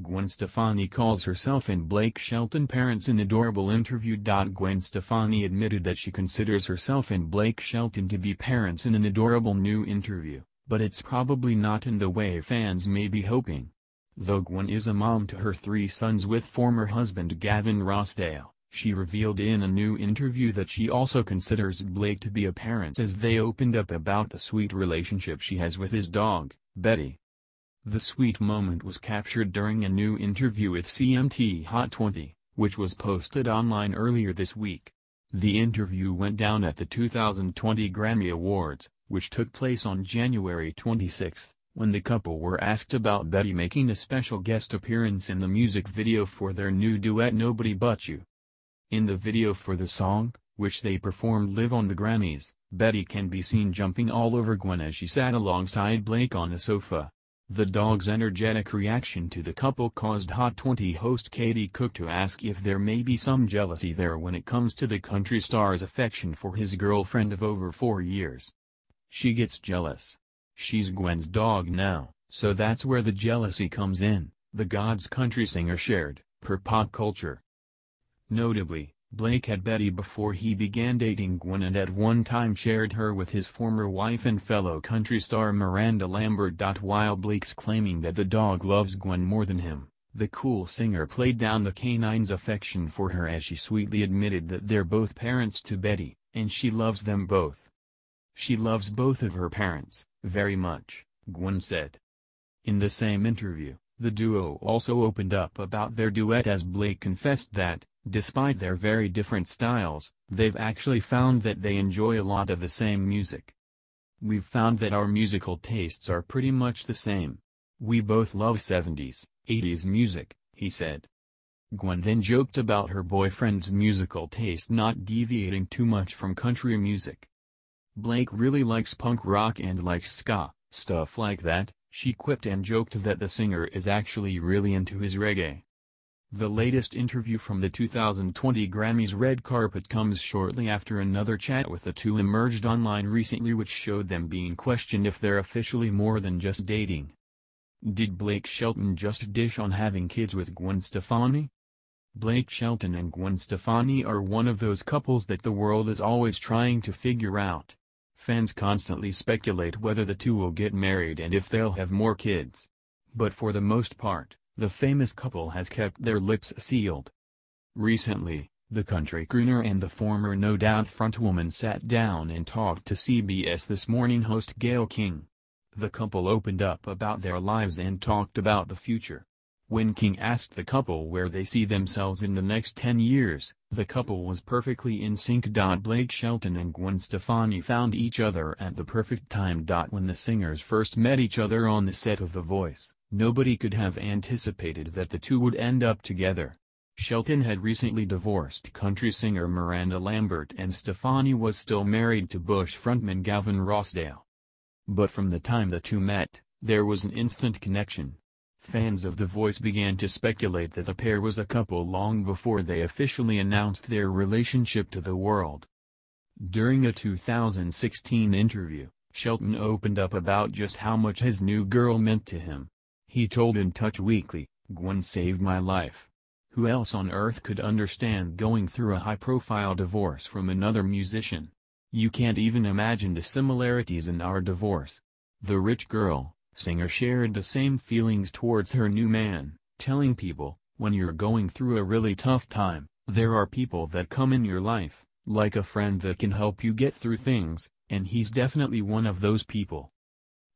Gwen Stefani calls herself and Blake Shelton parents in adorable interview. Gwen Stefani admitted that she considers herself and Blake Shelton to be parents in an adorable new interview, but it's probably not in the way fans may be hoping. Though Gwen is a mom to her three sons with former husband Gavin Rossdale, she revealed in a new interview that she also considers Blake to be a parent as they opened up about the sweet relationship she has with his dog, Betty. The sweet moment was captured during a new interview with CMT Hot 20, which was posted online earlier this week. The interview went down at the 2020 Grammy Awards, which took place on January 26, when the couple were asked about Betty making a special guest appearance in the music video for their new duet Nobody But You. In the video for the song, which they performed live on the Grammys, Betty can be seen jumping all over Gwen as she sat alongside Blake on a sofa. The dog's energetic reaction to the couple caused Hot 20 host Katie Cook to ask if there may be some jealousy there when it comes to the country star's affection for his girlfriend of over four years. She gets jealous. She's Gwen's dog now, so that's where the jealousy comes in, the God's country singer shared, per pop culture. Notably, Blake had Betty before he began dating Gwen and at one time shared her with his former wife and fellow country star Miranda Lambert. While Blake's claiming that the dog loves Gwen more than him, the cool singer played down the canine's affection for her as she sweetly admitted that they're both parents to Betty, and she loves them both. She loves both of her parents, very much, Gwen said. In the same interview, the duo also opened up about their duet as Blake confessed that, Despite their very different styles, they've actually found that they enjoy a lot of the same music. We've found that our musical tastes are pretty much the same. We both love 70s, 80s music, he said. Gwen then joked about her boyfriend's musical taste not deviating too much from country music. Blake really likes punk rock and likes ska, stuff like that, she quipped and joked that the singer is actually really into his reggae. The latest interview from the 2020 Grammys red carpet comes shortly after another chat with the two emerged online recently which showed them being questioned if they're officially more than just dating. Did Blake Shelton just dish on having kids with Gwen Stefani? Blake Shelton and Gwen Stefani are one of those couples that the world is always trying to figure out. Fans constantly speculate whether the two will get married and if they'll have more kids. But for the most part, the famous couple has kept their lips sealed. Recently, the country crooner and the former No Doubt frontwoman sat down and talked to CBS This Morning host Gail King. The couple opened up about their lives and talked about the future. When King asked the couple where they see themselves in the next 10 years, the couple was perfectly in sync. Blake Shelton and Gwen Stefani found each other at the perfect time. When the singers first met each other on the set of The Voice, nobody could have anticipated that the two would end up together. Shelton had recently divorced country singer Miranda Lambert and Stefani was still married to Bush frontman Gavin Rossdale. But from the time the two met, there was an instant connection. Fans of The Voice began to speculate that the pair was a couple long before they officially announced their relationship to the world. During a 2016 interview, Shelton opened up about just how much his new girl meant to him. He told In Touch Weekly, Gwen saved my life. Who else on earth could understand going through a high-profile divorce from another musician? You can't even imagine the similarities in our divorce. The rich girl, Singer shared the same feelings towards her new man, telling people, when you're going through a really tough time, there are people that come in your life, like a friend that can help you get through things, and he's definitely one of those people.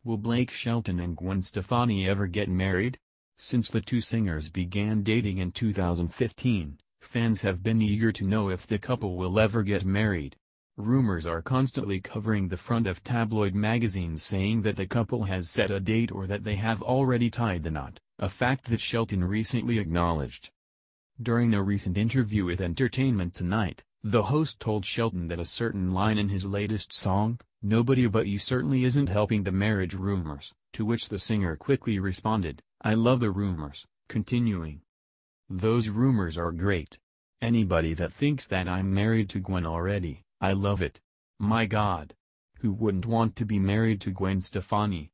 Will Blake Shelton and Gwen Stefani ever get married? Since the two singers began dating in 2015, fans have been eager to know if the couple will ever get married. Rumors are constantly covering the front of tabloid magazines saying that the couple has set a date or that they have already tied the knot, a fact that Shelton recently acknowledged. During a recent interview with Entertainment Tonight, the host told Shelton that a certain line in his latest song, Nobody But You certainly isn't helping the marriage rumors, to which the singer quickly responded, I love the rumors, continuing. Those rumors are great. Anybody that thinks that I'm married to Gwen already, I love it. My God. Who wouldn't want to be married to Gwen Stefani?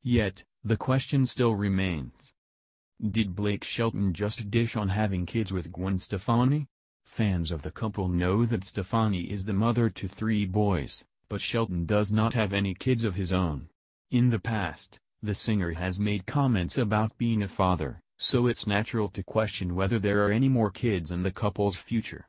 Yet, the question still remains. Did Blake Shelton just dish on having kids with Gwen Stefani? Fans of the couple know that Stefani is the mother to three boys, but Shelton does not have any kids of his own. In the past, the singer has made comments about being a father, so it's natural to question whether there are any more kids in the couple's future.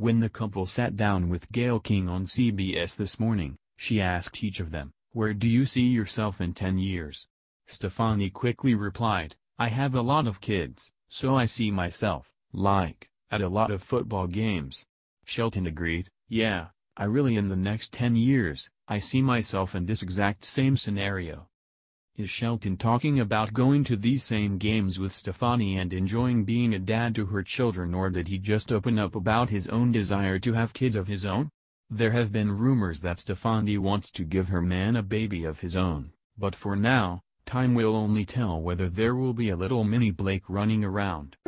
When the couple sat down with Gail King on CBS this morning, she asked each of them, Where do you see yourself in 10 years? Stefani quickly replied, I have a lot of kids, so I see myself, like, at a lot of football games. Shelton agreed, Yeah, I really in the next 10 years, I see myself in this exact same scenario. Is Shelton talking about going to these same games with Stefani and enjoying being a dad to her children or did he just open up about his own desire to have kids of his own? There have been rumors that Stefani wants to give her man a baby of his own, but for now, time will only tell whether there will be a little mini Blake running around.